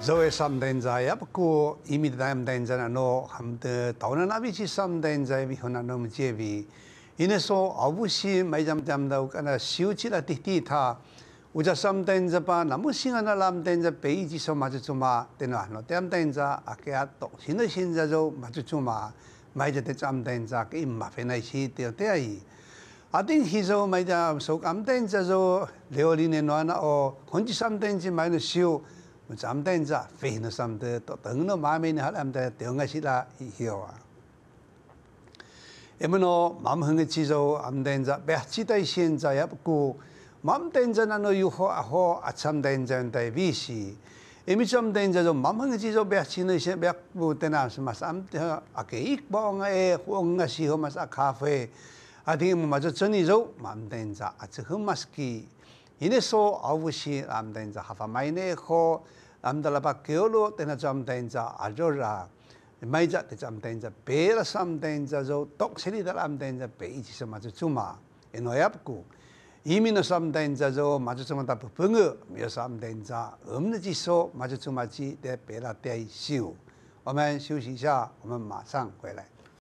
zo e sam den za yap ko imi da am den zana no ham de ta na na bi chi sam den za bi hona no mi je bi ine so abu si mai jam jam da ka na si u chi la ti ti tha u ja sam den za pa na mu sing na lam den za pe ji so ma ju chu ma de na no tem den za a ke a to si ne sin za zo ma ju chu ma mai ja de jam den za ke im ma fe na chi te te ai a ding hi zo mai ja so kam den za zo leo ri ne no na o kon ji sam den ji mai no si u 잠든 자 페이는 삼데 또 등는 마음에 있는 사람들 등하시라 이히와 에므노 마음 흥의 지조 암된 자 배치다 시엔자 yap고 맘된 자는 유호 아호 아참된 자인데 비시 에미참된 자도 마음 흥의 지조 배치는 시 배부 때나 마스 암테 아케 익봉에 홍가시 호마스 아카페 아딩 마저 전이조 맘된 자 아츠 흠마스키 伊那说：“阿布西，俺们等着，哈伐买奈和俺们打拉吧，走路，等着咱们等着阿娇啦。买扎等着咱们等着贝拉，咱们等着做读写里的，咱们等着贝伊吉什么做嘛？伊那也不顾伊们呢，咱们等着做，马做什么打不不个？没有咱们等着我们的解说，马做做马机在贝拉店修。我们休息一下，我们马上回来。”